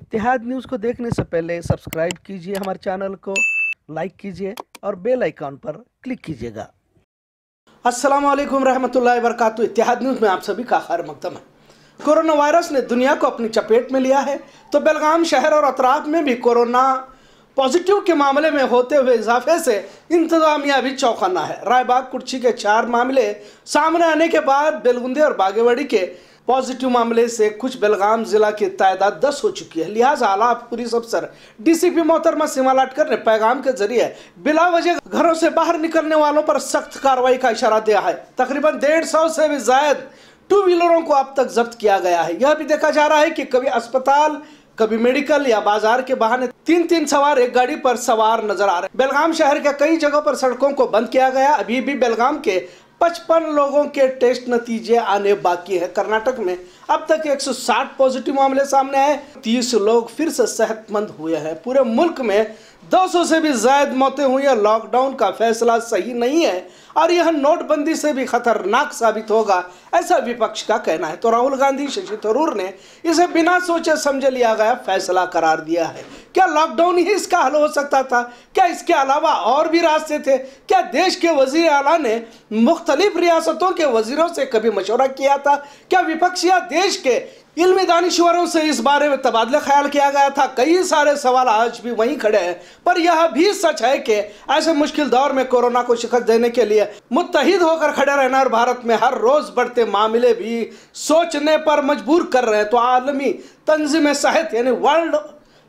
इतिहाद news को देखने से पहले सब्सक्राइब कीजिए हमारे चैनल को लाइक कीजिए और बेल आइकॉन पर क्लिक कीजिएगा अस्सलाम वालेकुम रहमतुल्लाहि वरकत इतिहाद न्यूज़ में आप सभी का खैर मकदम है कोरोना वायरस ने दुनिया को अपनी चपेट में लिया है तो बेलगाम शहर और अतराफ में भी कोरोना पॉजिटिव के मामले में होते हुए इजाफे से इंतजामिया भी चौंकाना है रायबाग कुर्ची के चार मामले सामने आने के बाद बेलगुंदे और बागेवाड़ी के पॉजिटिव मामले से कुछ बेलगाम जिला की तादाद दस हो चुकी है लिहाजा आला पुलिस अफसर डीसीपी मोहतरमा सीमा लाटकर ने पैगाम के जरिए बिला वजह घरों से बाहर निकलने वालों पर सख्त कार्रवाई का इशारा दिया है तकरीबन डेढ़ सौ से भी जायद टू व्हीलरों को अब तक जब्त किया गया है यह भी देखा जा रहा है कि कभी अस्पताल कभी मेडिकल या बाजार के बहाने तीन तीन सवार एक गाड़ी पर सवार नजर आ रहे बेलगाम शहर के कई जगहों पर सड़कों को बंद किया गया अभी भी बेलगाम के पचपन लोगों के टेस्ट नतीजे आने बाकी है कर्नाटक में अब तक 160 पॉजिटिव मामले सामने आए 30 लोग फिर से सेहतमंद हुए हैं पूरे मुल्क में 200 से भी जायद मौतें हुई हैं लॉकडाउन का फैसला सही नहीं है और यह नोटबंदी से भी खतरनाक साबित होगा ऐसा विपक्ष का कहना है तो राहुल गांधी शशि थरूर ने इसे बिना सोचे समझे लिया गया फैसला करार दिया है क्या लॉकडाउन ही इसका हल हो सकता था क्या इसके अलावा और भी रास्ते थे क्या देश के वजीर अला ने मुख्तलिफ रियासतों के वजीरों से कभी मशवरा किया था क्या विपक्ष या देश के इल्म दानश्वरों से इस बारे में तबादला ख्याल किया गया था कई सारे सवाल आज भी वहीं खड़े हैं पर यह भी सच है कि ऐसे मुश्किल दौर में कोरोना को शिकस्त देने के लिए मुतहद होकर खड़े रहना और भारत में हर रोज बढ़ते मामले भी सोचने पर मजबूर कर रहे हैं तो आलमी तंजीम सेहत यानी वर्ल्ड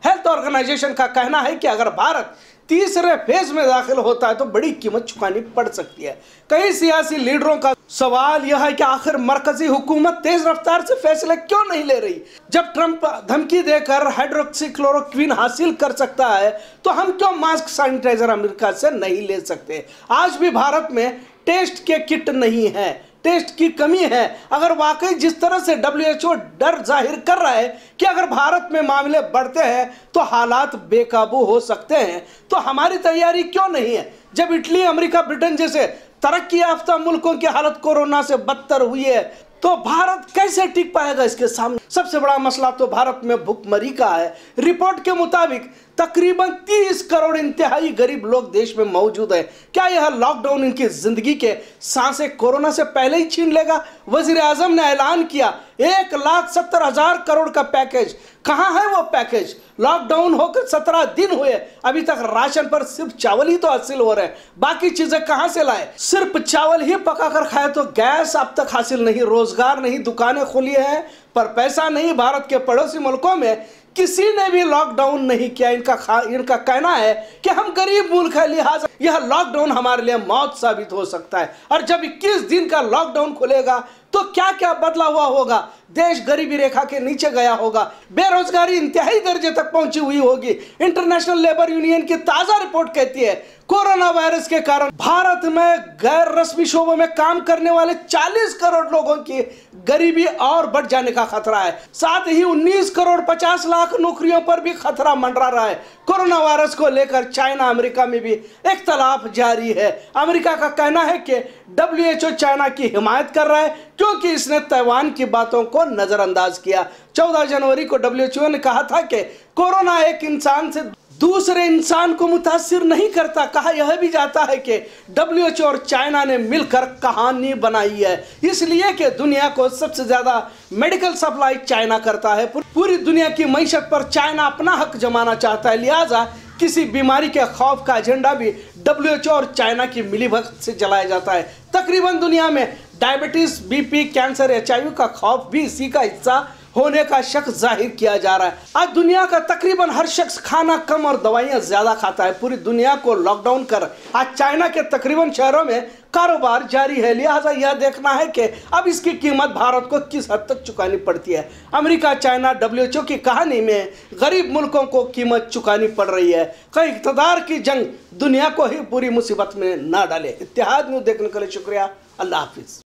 हेल्थ ऑर्गेनाइजेशन का कहना है कि अगर भारत तीसरे फेज में दाखिल होता है तो बड़ी कीमत चुकानी पड़ सकती है कई सियासी लीडरों का सवाल यह है कि आखिर मरकजी हुकूमत तेज रफ्तार से फैसले क्यों नहीं ले रही जब ट्रंप धमकी देकर हाइड्रोक्सीक्लोरोक्विन हासिल कर सकता है तो हम क्यों मास्क सैनिटाइजर अमेरिका से नहीं ले सकते आज भी भारत में टेस्ट के किट नहीं है टेस्ट की कमी है अगर वाकई जिस तरह से डब्ल्यूएचओ डर जाहिर कर रहा है कि अगर भारत में मामले बढ़ते हैं तो हालात बेकाबू हो सकते हैं तो हमारी तैयारी क्यों नहीं है जब इटली अमेरिका ब्रिटेन जैसे तरक्की याफ्ता मुल्कों की हालत कोरोना से बदतर हुई है तो भारत कैसे टिक पाएगा इसके सामने सबसे बड़ा मसला तो भारत में भुखमरी का है रिपोर्ट के मुताबिक तकरीबन 30 करोड़ इंतहाई गरीब लोग देश में मौजूद है क्या यह लॉकडाउन इनकी ज़िंदगी के सांसें कोरोना से पहले ही छीन लेगा वजीर आजम ने ऐलान किया एक लाख सत्तर हज़ार करोड़ का पैकेज कहा है वो पैकेज लॉकडाउन होकर सत्रह दिन हुए अभी तक राशन पर सिर्फ चावल ही तो हासिल हो रहे हैं बाकी चीज़ें कहाँ से लाए सिर्फ चावल ही पकाकर खाए तो गैस अब तक हासिल नहीं रोज़गार नहीं दुकानें खुली हैं पर पैसा नहीं भारत के पड़ोसी मुल्कों में किसी ने भी लॉकडाउन नहीं किया इनका इनका कहना है कि हम गरीब मुल्क है लिहाजा यह लॉकडाउन हमारे लिए मौत साबित हो सकता है और जब 21 दिन का लॉकडाउन खुलेगा तो क्या क्या बदला हुआ होगा देश गरीबी रेखा के नीचे गया होगा बेरोजगारी इंतहाई दर्जे तक पहुंची हुई होगी इंटरनेशनल लेबर यूनियन की ताजा रिपोर्ट कहती है कोरोना वायरस के कारण भारत में गैर रस्मी शोबों में काम करने वाले 40 करोड़ लोगों की गरीबी और बढ़ जाने का खतरा है साथ ही 19 करोड़ 50 लाख नौकरियों पर भी खतरा मंडरा रहा है कोरोना वायरस को लेकर चाइना अमेरिका में भी एक तलाफ जारी है अमेरिका का कहना है कि डब्ल्यूएचओ चाइना की हिमायत कर रहा है क्योंकि इसने ताइवान की बातों को नज़रअंदाज किया 14 जनवरी को डब्ल्यूएचओ ने कहा था कि कोरोना एक इंसान से दूसरे इंसान को मुतासर नहीं करता कहा यह भी जाता है कि डब्ल्यूएचओ और चाइना ने मिलकर कहानी बनाई है इसलिए कि दुनिया को सबसे ज़्यादा मेडिकल सप्लाई चाइना करता है पूरी दुनिया की मीशत पर चाइना अपना हक जमाना चाहता है लिहाजा किसी बीमारी के खौफ का एजेंडा भी डब्ल्यू और चाइना की मिलीभगत से जलाया जाता है तकरीबन दुनिया में डायबिटीज़ बीपी कैंसर एच का खौफ भी इसी का हिस्सा होने का शक जाहिर किया जा रहा है आज दुनिया का तकरीबन हर शख्स खाना कम और दवाइयां ज्यादा खाता है पूरी दुनिया को लॉकडाउन कर आज चाइना के तकरीबन शहरों में कारोबार जारी है लिहाजा यह देखना है कि अब इसकी कीमत भारत को किस हद तक चुकानी पड़ती है अमेरिका चाइना डब्ल्यू की कहानी में गरीब मुल्कों को कीमत चुकानी पड़ रही है कई इकतदार की जंग दुनिया को ही पूरी मुसीबत में ना डाले इतिहाद न्यूज देखने के लिए शुक्रिया अल्लाह हाफिज़